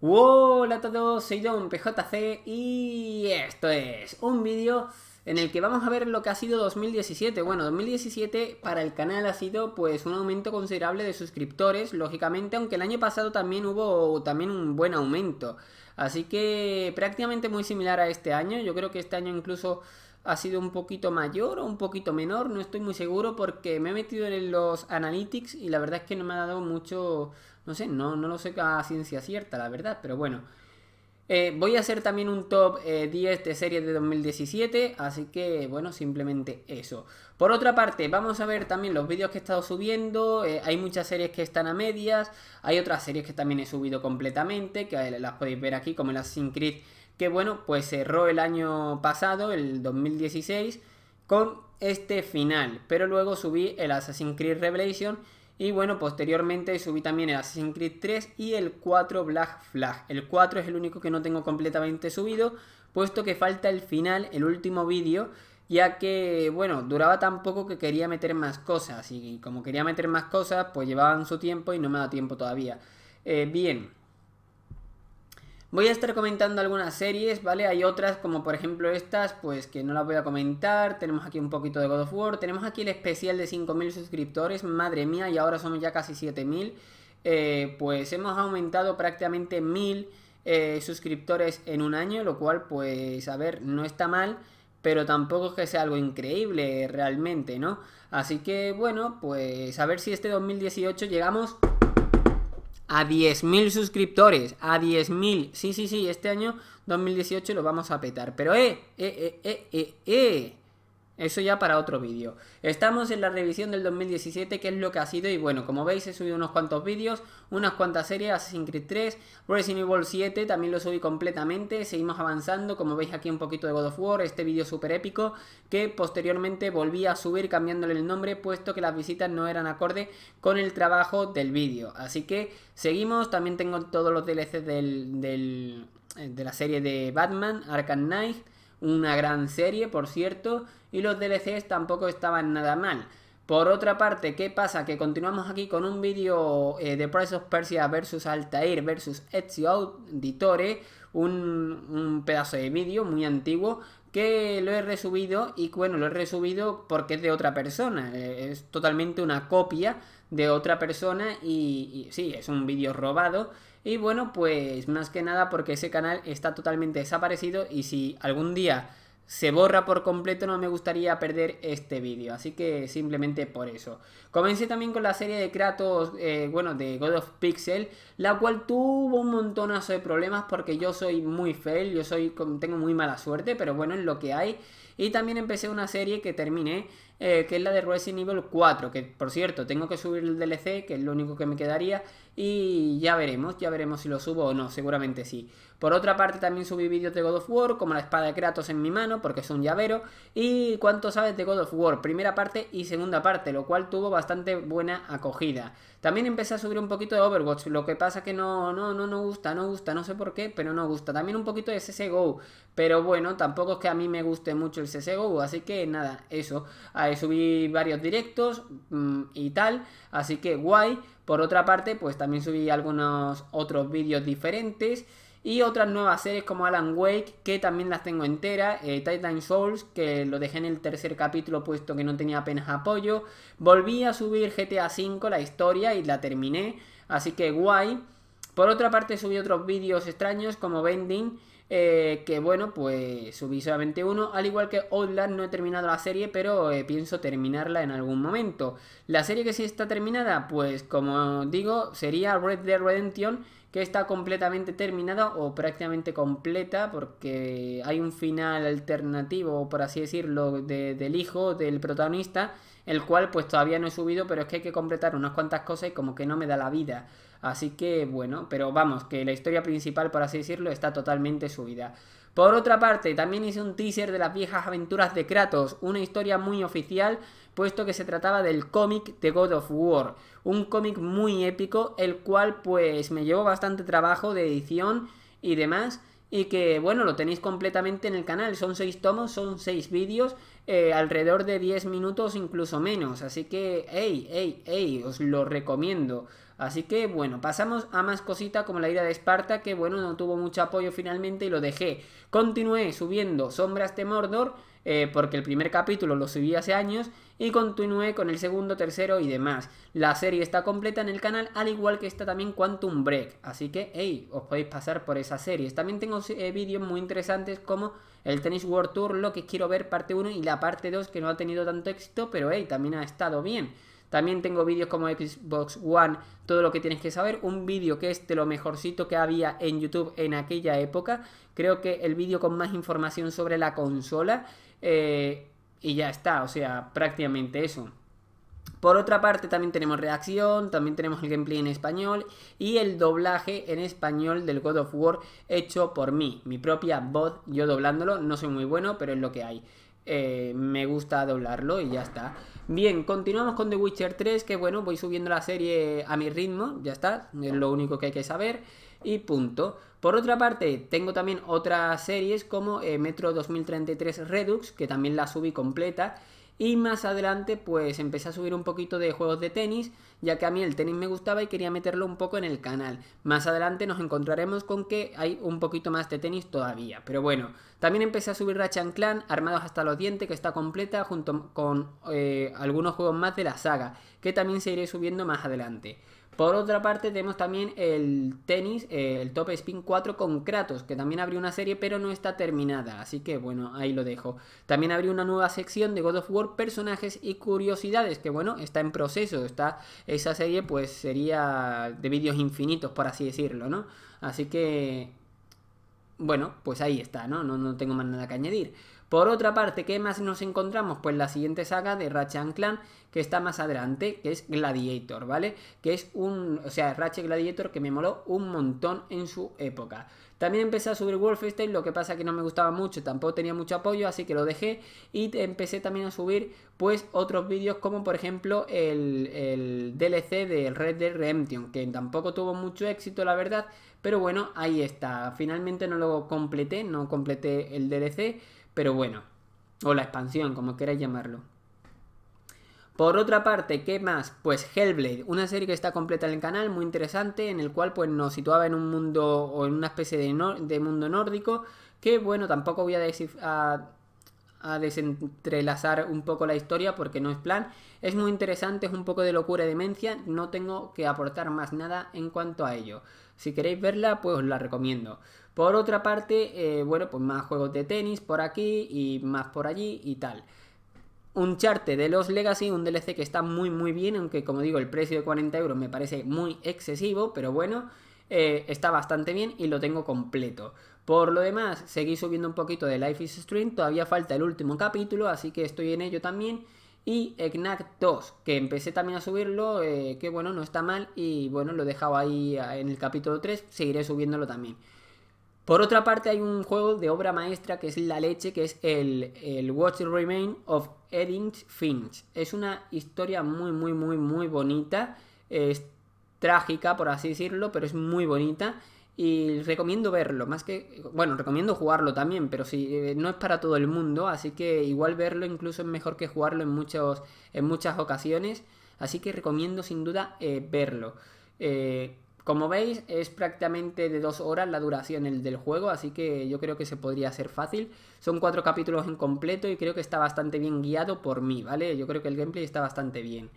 Hola a todos, soy Don PJC y esto es un vídeo en el que vamos a ver lo que ha sido 2017. Bueno, 2017 para el canal ha sido pues un aumento considerable de suscriptores, lógicamente, aunque el año pasado también hubo también un buen aumento. Así que prácticamente muy similar a este año, yo creo que este año incluso ha sido un poquito mayor o un poquito menor, no estoy muy seguro porque me he metido en los analytics y la verdad es que no me ha dado mucho, no sé, no, no lo sé a ciencia cierta, la verdad, pero bueno. Eh, voy a hacer también un top 10 eh, de series de 2017, así que bueno, simplemente eso. Por otra parte, vamos a ver también los vídeos que he estado subiendo, eh, hay muchas series que están a medias, hay otras series que también he subido completamente, que las podéis ver aquí, como las Sin que bueno, pues cerró el año pasado, el 2016, con este final. Pero luego subí el Assassin's Creed Revelation y bueno, posteriormente subí también el Assassin's Creed 3 y el 4 Black Flag. El 4 es el único que no tengo completamente subido, puesto que falta el final, el último vídeo, ya que, bueno, duraba tan poco que quería meter más cosas. Y como quería meter más cosas, pues llevaban su tiempo y no me da tiempo todavía. Eh, bien, Voy a estar comentando algunas series, ¿vale? Hay otras como por ejemplo estas, pues que no las voy a comentar. Tenemos aquí un poquito de God of War. Tenemos aquí el especial de 5.000 suscriptores. Madre mía, y ahora somos ya casi 7.000. Eh, pues hemos aumentado prácticamente 1.000 eh, suscriptores en un año, lo cual pues a ver, no está mal. Pero tampoco es que sea algo increíble realmente, ¿no? Así que bueno, pues a ver si este 2018 llegamos a 10.000 suscriptores, a 10.000. Sí, sí, sí, este año 2018 lo vamos a petar. Pero, eh, eh, eh, eh, eh. eh. Eso ya para otro vídeo. Estamos en la revisión del 2017, que es lo que ha sido. Y bueno, como veis, he subido unos cuantos vídeos, unas cuantas series, Assassin's Creed 3, Resident Evil 7, también lo subí completamente. Seguimos avanzando, como veis aquí un poquito de God of War, este vídeo súper épico, que posteriormente volví a subir cambiándole el nombre, puesto que las visitas no eran acorde con el trabajo del vídeo. Así que seguimos, también tengo todos los DLC eh, de la serie de Batman, Arkham Knight una gran serie, por cierto, y los DLCs tampoco estaban nada mal. Por otra parte, ¿qué pasa? Que continuamos aquí con un vídeo eh, de Price of Persia versus Altair versus Ezio Auditore, un, un pedazo de vídeo muy antiguo que lo he resubido y bueno, lo he resubido porque es de otra persona, eh, es totalmente una copia de otra persona y, y sí, es un vídeo robado. Y bueno, pues más que nada porque ese canal está totalmente desaparecido y si algún día se borra por completo, no me gustaría perder este vídeo, así que simplemente por eso. Comencé también con la serie de Kratos, eh, bueno, de God of Pixel, la cual tuvo un montonazo de problemas porque yo soy muy fail, yo soy, tengo muy mala suerte, pero bueno, es lo que hay. Y también empecé una serie que terminé, eh, que es la de Resident Evil 4, que por cierto, tengo que subir el DLC, que es lo único que me quedaría, y ya veremos, ya veremos si lo subo o no, seguramente sí. Por otra parte, también subí vídeos de God of War, como la espada de Kratos en mi mano, porque es un llavero, y cuánto sabes de God of War, primera parte y segunda parte, lo cual tuvo bastante buena acogida. También empecé a subir un poquito de Overwatch, lo que pasa que no, no, no, no gusta, no gusta, no sé por qué, pero no gusta. También un poquito de CSGO, pero bueno, tampoco es que a mí me guste mucho el CSGO, así que nada, eso. subí varios directos mm, y tal, así que guay. Por otra parte, pues también subí algunos otros vídeos diferentes. Y otras nuevas series como Alan Wake, que también las tengo entera. Eh, Titan Souls, que lo dejé en el tercer capítulo puesto que no tenía apenas apoyo. Volví a subir GTA V, la historia, y la terminé. Así que guay. Por otra parte subí otros vídeos extraños como Bending, eh, que bueno, pues subí solamente uno. Al igual que Outland, no he terminado la serie, pero eh, pienso terminarla en algún momento. La serie que sí está terminada, pues como digo, sería Red Dead Redemption, que está completamente terminada o prácticamente completa porque hay un final alternativo, por así decirlo, del hijo, del protagonista, el cual pues todavía no he subido, pero es que hay que completar unas cuantas cosas y como que no me da la vida. Así que bueno, pero vamos, que la historia principal, por así decirlo, está totalmente subida. Por otra parte, también hice un teaser de las viejas aventuras de Kratos, una historia muy oficial, puesto que se trataba del cómic The God of War, un cómic muy épico, el cual pues me llevó bastante trabajo de edición y demás, y que bueno, lo tenéis completamente en el canal, son seis tomos, son seis vídeos, eh, alrededor de 10 minutos, incluso menos. Así que, hey, hey, hey, os lo recomiendo. Así que, bueno, pasamos a más cositas como la ira de Esparta, que bueno, no tuvo mucho apoyo finalmente y lo dejé. Continué subiendo Sombras de Mordor, eh, porque el primer capítulo lo subí hace años, y continué con el segundo, tercero y demás. La serie está completa en el canal, al igual que está también Quantum Break. Así que, hey, os podéis pasar por esas series. También tengo eh, vídeos muy interesantes como el Tennis World Tour, lo que quiero ver parte 1 y la parte 2 que no ha tenido tanto éxito, pero hey, también ha estado bien. También tengo vídeos como Xbox One, todo lo que tienes que saber. Un vídeo que es de lo mejorcito que había en YouTube en aquella época. Creo que el vídeo con más información sobre la consola. Eh, y ya está, o sea, prácticamente eso. Por otra parte, también tenemos reacción, también tenemos el gameplay en español y el doblaje en español del God of War hecho por mí, mi propia voz, yo doblándolo. No soy muy bueno, pero es lo que hay. Eh, me gusta doblarlo y ya está. Bien, continuamos con The Witcher 3, que bueno, voy subiendo la serie a mi ritmo, ya está, es lo único que hay que saber y punto. Por otra parte, tengo también otras series como eh, Metro 2033 Redux, que también la subí completa y más adelante pues empecé a subir un poquito de juegos de tenis, ya que a mí el tenis me gustaba y quería meterlo un poco en el canal. Más adelante nos encontraremos con que hay un poquito más de tenis todavía. Pero bueno, también empecé a subir Rachan Clan, Armados hasta los dientes, que está completa, junto con eh, algunos juegos más de la saga, que también se iré subiendo más adelante. Por otra parte, tenemos también el tenis, eh, el Top Spin 4 con Kratos, que también abrió una serie, pero no está terminada. Así que bueno, ahí lo dejo. También abrió una nueva sección de God of War, personajes y curiosidades, que bueno, está en proceso. Está, esa serie, pues sería de vídeos infinitos, por así decirlo, ¿no? Así que bueno, pues ahí está, ¿no? ¿no? No tengo más nada que añadir. Por otra parte, ¿qué más nos encontramos? Pues la siguiente saga de Ratchet Clan, que está más adelante, que es Gladiator, ¿vale? Que es un, o sea, Ratchet Gladiator que me moló un montón en su época. También empecé a subir Wolfenstein, lo que pasa que no me gustaba mucho, tampoco tenía mucho apoyo, así que lo dejé y empecé también a subir pues otros vídeos como por ejemplo el, DLC de Red Dead Redemption, que tampoco tuvo mucho éxito la verdad, pero bueno, ahí está. Finalmente no lo completé, no completé el DLC, pero bueno, o la expansión, como queráis llamarlo. Por otra parte, ¿qué más? Pues Hellblade, una serie que está completa en el canal, muy interesante, en el cual pues nos situaba en un mundo o en una especie de, mundo nórdico, que bueno, tampoco voy a, desentrelazar un poco la historia porque no es plan. Es muy interesante, es un poco de locura y demencia, no tengo que aportar más nada en cuanto a ello. Si queréis verla, pues os la recomiendo. Por otra parte, eh, bueno, pues más juegos de tenis por aquí y más por allí y tal un charte de los Legacy, un DLC que está muy muy bien, aunque como digo el precio de 40 euros me parece muy excesivo, pero bueno, eh, está bastante bien y lo tengo completo. Por lo demás, seguí subiendo un poquito de Life is Stream, todavía falta el último capítulo, así que estoy en ello también. Y Egnac 2, que empecé también a subirlo, eh, que bueno, no está mal y bueno, lo he dejado ahí ah, en el capítulo 3, seguiré subiéndolo también. Por otra parte, hay un juego de obra maestra que es la leche, que es el, el Remain of Edith Finch. Es una historia muy, muy, muy, muy bonita. Es trágica, por así decirlo, pero es muy bonita. Y recomiendo verlo, más que. Bueno, recomiendo jugarlo también, pero si eh, no es para todo el mundo, así que igual verlo incluso es mejor que jugarlo en, en muchas ocasiones. Así que recomiendo sin duda eh, verlo. Eh, como veis, es prácticamente de dos horas la duración del juego, así que yo creo que se podría hacer fácil. Son cuatro capítulos en completo y creo que está bastante bien guiado por mí, ¿vale? Yo creo que el gameplay está bastante bien.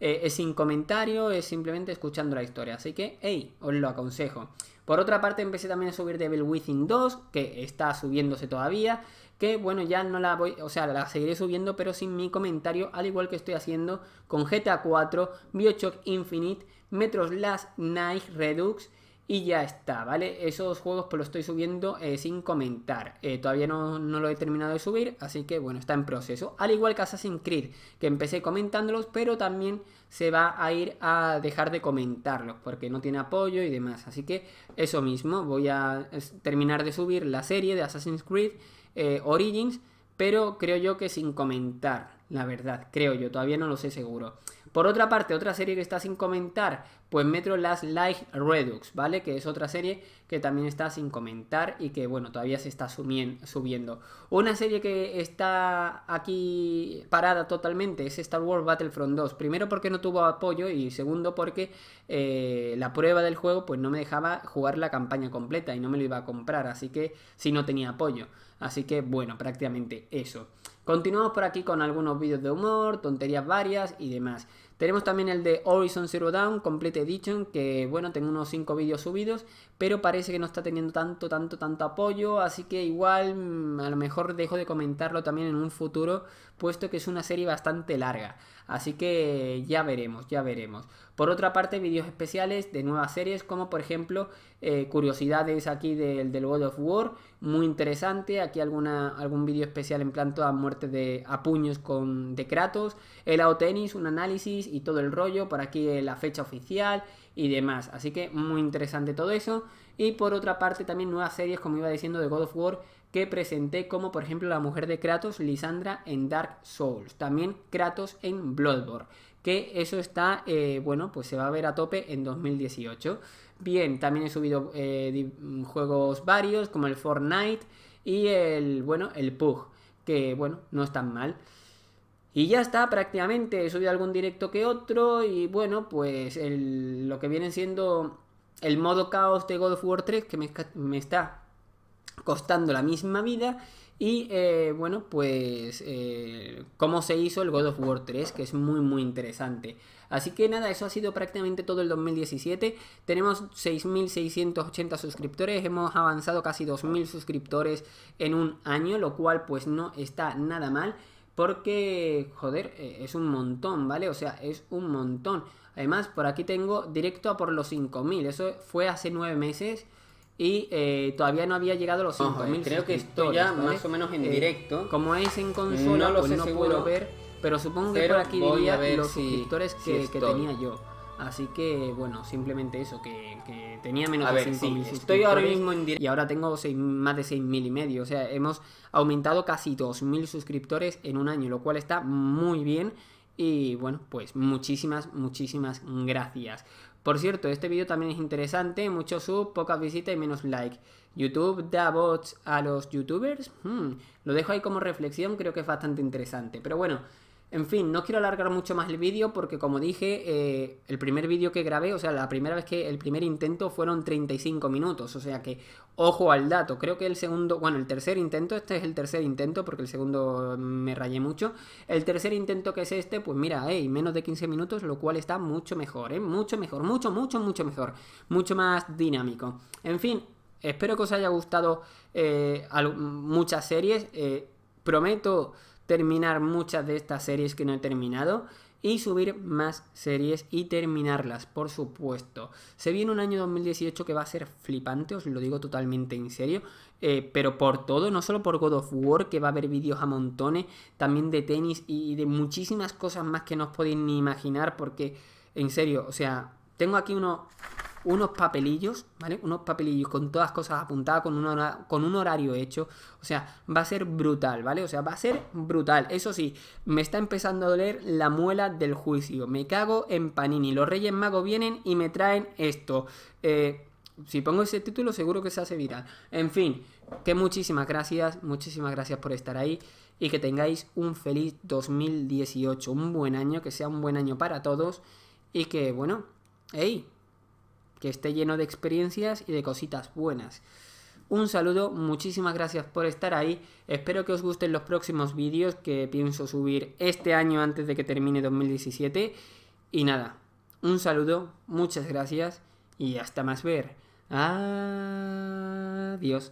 Eh, es sin comentario, es simplemente escuchando la historia. Así que, hey, os lo aconsejo. Por otra parte, empecé también a subir Devil Within 2, que está subiéndose todavía. Que bueno, ya no la voy, o sea, la seguiré subiendo, pero sin mi comentario, al igual que estoy haciendo con GTA 4, Bioshock Infinite, Metros, Last Night, Redux y ya está, ¿vale? Esos juegos pues los estoy subiendo eh, sin comentar. Eh, todavía no, lo he terminado de subir, así que bueno, está en proceso. Al igual que Assassin's Creed, que empecé comentándolos, pero también se va a ir a dejar de comentarlos porque no tiene apoyo y demás. Así que eso mismo, voy a terminar de subir la serie de Assassin's Creed eh, Origins, pero creo yo que sin comentar, la verdad, creo yo, todavía no lo sé seguro. Por otra parte, otra serie que está sin comentar, pues Metro Last Light Redux, ¿vale? Que es otra serie que también está sin comentar y que, bueno, todavía se está subiendo. Una serie que está aquí parada totalmente es Star Wars Battlefront 2. Primero porque no tuvo apoyo y segundo porque eh, la prueba del juego pues no me dejaba jugar la campaña completa y no me lo iba a comprar, así que si no tenía apoyo. Así que, bueno, prácticamente eso. Continuamos por aquí con algunos vídeos de humor, tonterías varias y demás. Tenemos también el de Horizon Zero Dawn Complete Edition, que bueno, tengo unos 5 vídeos subidos, pero parece que no está teniendo tanto, tanto, tanto apoyo, así que igual mm, a lo mejor dejo de comentarlo también en un futuro, puesto que es una serie bastante larga. Así que ya veremos, ya veremos. Por otra parte, vídeos especiales de nuevas series, como por ejemplo eh, curiosidades aquí del, del World of War muy interesante. Aquí alguna, algún vídeo especial en plan toda muerte de, a puños con, de Kratos. El Aotenis, un análisis y todo el rollo. Por aquí eh, la fecha oficial y demás. Así que muy interesante todo eso. Y por otra parte también nuevas series, como iba diciendo, de God of War que presenté como por ejemplo la mujer de Kratos, Lisandra en Dark Souls. También Kratos en Bloodborne. Que eso está, eh, bueno, pues se va a ver a tope en 2018. Bien, también he subido eh, mm, juegos varios como el Fortnite y el, bueno, el Pug, que bueno, no es tan mal. Y ya está, prácticamente he subido algún directo que otro y bueno, pues lo que viene siendo el modo caos de God of War 3 que me está costando la misma vida. Y eh, bueno, pues Como eh, cómo se hizo el God of War 3, que es muy muy interesante. Así que nada, eso ha sido prácticamente todo el 2017. Tenemos 6.680 suscriptores, hemos avanzado casi 2.000 suscriptores en un año, lo cual pues no está nada mal. Porque, joder, eh, es un montón, ¿vale? O sea, es un montón. Además, por aquí tengo directo a por los 5.000. Eso fue hace 9 meses y eh, todavía no había llegado a los 5000 creo que estoy ya más o menos en eh, directo como es en consola pues no lo no puedo ver pero supongo que por aquí diría los suscriptores que, tenía yo así que bueno simplemente eso que, tenía menos de 5000 estoy ahora mismo y ahora tengo más de 6000 y medio o sea hemos aumentado casi 2000 suscriptores en un año lo cual está muy bien y bueno, pues muchísimas, muchísimas gracias. Por cierto, este vídeo también es interesante, mucho sub, pocas visitas y menos like. ¿YouTube da bots a los youtubers? Hmm, lo dejo ahí como reflexión, creo que es bastante interesante. Pero bueno, en fin, no quiero alargar mucho más el vídeo porque como dije, eh, el primer vídeo que grabé, o sea, la primera vez que el primer intento fueron 35 minutos, o sea que ojo al dato, creo que el segundo, bueno, el tercer intento, este es el tercer intento porque el segundo me rayé mucho, el tercer intento que es este, pues mira, menos de 15 minutos, lo cual está mucho mejor, ¿eh? mucho mejor, mucho, mucho, mucho mejor, mucho más dinámico. En fin, espero que os haya gustado eh, muchas series, prometo terminar muchas de estas series que no he terminado y subir más series y terminarlas, por supuesto. Se viene un año 2018 que va a ser flipante, os lo digo totalmente en serio, eh, pero por todo, no solo por God of War, que va a haber vídeos a montones, también de tenis y de muchísimas cosas más que no os podéis ni imaginar, porque en serio, o sea, tengo aquí uno unos papelillos, ¿vale? Unos papelillos con todas cosas apuntadas, con un, con un horario hecho. O sea, va a ser brutal, ¿vale? O sea, va a ser brutal. Eso sí, me está empezando a doler la muela del juicio. Me cago en Panini. Los Reyes Magos vienen y me traen esto. Eh, si pongo ese título, seguro que se hace viral. En fin, que muchísimas gracias, muchísimas gracias por estar ahí y que tengáis un feliz 2018, un buen año, que sea un buen año para todos y que, bueno, hey, que esté lleno de experiencias y de cositas buenas. Un saludo, muchísimas gracias por estar ahí. Espero que os gusten los próximos vídeos que pienso subir este año antes de que termine 2017. Y nada, un saludo, muchas gracias y hasta más ver. Adiós.